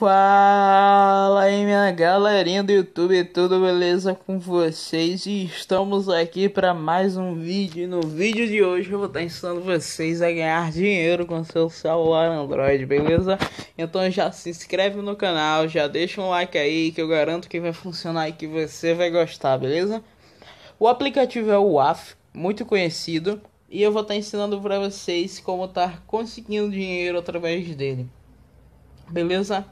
Fala aí minha galerinha do YouTube, tudo beleza com vocês? E estamos aqui para mais um vídeo. no vídeo de hoje eu vou estar ensinando vocês a ganhar dinheiro com seu celular Android, beleza? Então já se inscreve no canal, já deixa um like aí que eu garanto que vai funcionar e que você vai gostar, beleza? O aplicativo é o WAF, muito conhecido, e eu vou estar ensinando para vocês como estar tá conseguindo dinheiro através dele. Beleza?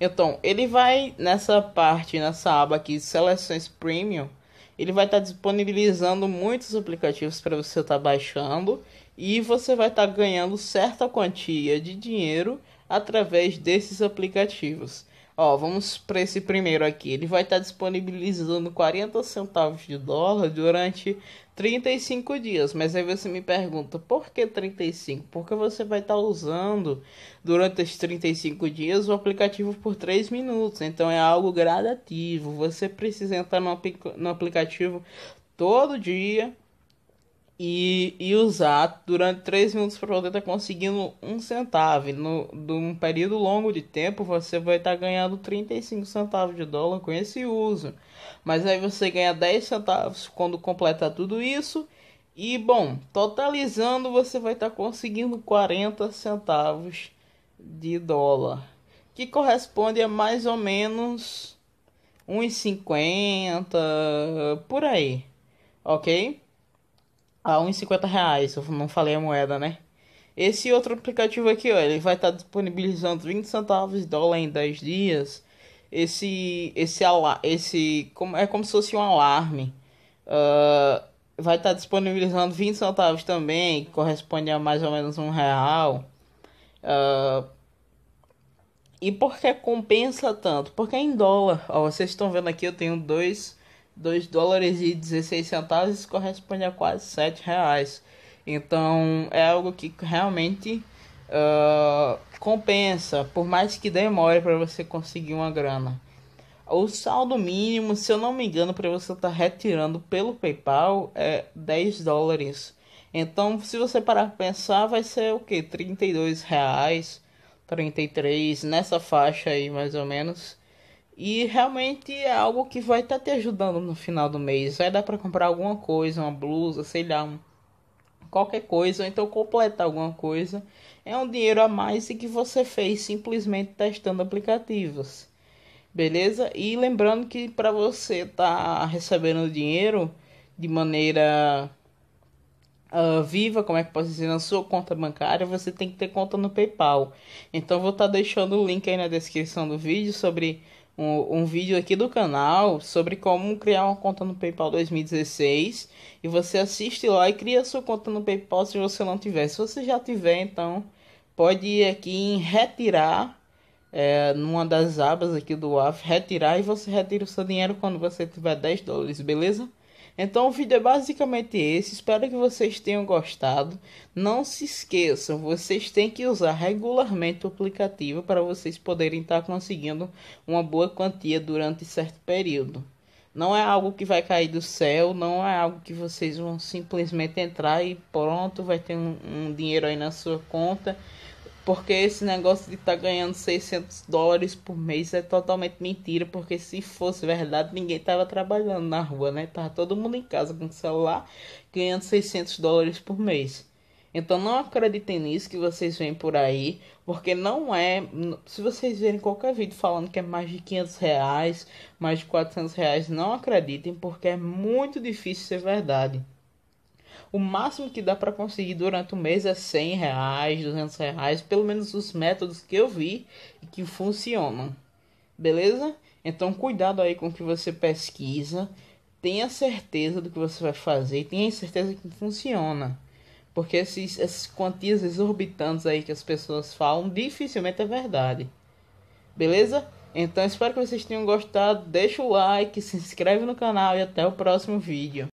Então, ele vai nessa parte, nessa aba aqui, seleções premium, ele vai estar tá disponibilizando muitos aplicativos para você estar tá baixando e você vai estar tá ganhando certa quantia de dinheiro através desses aplicativos. Ó, vamos para esse primeiro aqui. Ele vai estar tá disponibilizando 40 centavos de dólar durante 35 dias. Mas aí você me pergunta, por que 35? Porque você vai estar tá usando durante esses 35 dias o aplicativo por 3 minutos. Então é algo gradativo. Você precisa entrar no, aplicativo todo dia e, e usar durante três minutos para poder estar tá conseguindo um centavo. no, num período longo de tempo, você vai estar tá ganhando 35 centavos de dólar com esse uso. Mas aí você ganha 10 centavos quando completar tudo isso. E bom, totalizando, você vai estar tá conseguindo 40 centavos de dólar, que corresponde a mais ou menos 1,50 por aí, ok? a 1,50 reais. Eu não falei a moeda, né? Esse outro aplicativo aqui, ó, ele vai estar tá disponibilizando 20 centavos de dólar em 10 dias. Esse, esse, esse como, é como se fosse um alarme. Uh, vai estar tá disponibilizando 20 centavos também, que corresponde a mais ou menos um real. Uh, e por que compensa tanto? Porque é em dólar. Ó, vocês estão vendo aqui, eu tenho dois 2 dólares e 16 centavos, corresponde a quase 7 reais. Então é algo que realmente uh, compensa, por mais que demore para você conseguir uma grana. O saldo mínimo, se eu não me engano, para você estar tá retirando pelo PayPal é 10 dólares. Então, se você parar para pensar, vai ser o que? 32 reais, 33 nessa faixa aí mais ou menos. E realmente é algo que vai estar tá te ajudando no final do mês. Vai dar para comprar alguma coisa, uma blusa, sei lá, um, qualquer coisa, ou então completar alguma coisa. É um dinheiro a mais e que você fez simplesmente testando aplicativos. Beleza? E lembrando que para você estar tá recebendo dinheiro de maneira Uh, viva, como é que posso dizer, na sua conta bancária, você tem que ter conta no PayPal. Então vou estar tá deixando o link aí na descrição do vídeo sobre um, um, vídeo aqui do canal sobre como criar uma conta no PayPal 2016 e você assiste lá e cria sua conta no PayPal se você não tiver. Se você já tiver, então pode ir aqui em retirar é, numa das abas aqui do WAF, retirar e você retira o seu dinheiro quando você tiver 10 dólares, beleza? Então o vídeo é basicamente esse. Espero que vocês tenham gostado. Não se esqueçam, vocês têm que usar regularmente o aplicativo para vocês poderem estar conseguindo uma boa quantia durante certo período. Não é algo que vai cair do céu, não é algo que vocês vão simplesmente entrar e pronto, vai ter um, um dinheiro aí na sua conta porque esse negócio de estar tá ganhando 600 dólares por mês é totalmente mentira. Porque se fosse verdade, ninguém tava trabalhando na rua, né? Tava todo mundo em casa com o celular ganhando 600 dólares por mês. Então não acreditem nisso que vocês veem por aí, porque não é. Se vocês verem qualquer vídeo falando que é mais de 500 reais, mais de 400 reais, não acreditem, porque é muito difícil ser verdade. O máximo que dá para conseguir durante o mês é 100 reais, 200 reais, pelo menos os métodos que eu vi e que funcionam. Beleza? Então cuidado aí com o que você pesquisa, tenha certeza do que você vai fazer, tenha certeza que funciona. Porque esses, essas quantias exorbitantes aí que as pessoas falam dificilmente é verdade. Beleza? Então espero que vocês tenham gostado. Deixa o like, se inscreve no canal e até o próximo vídeo.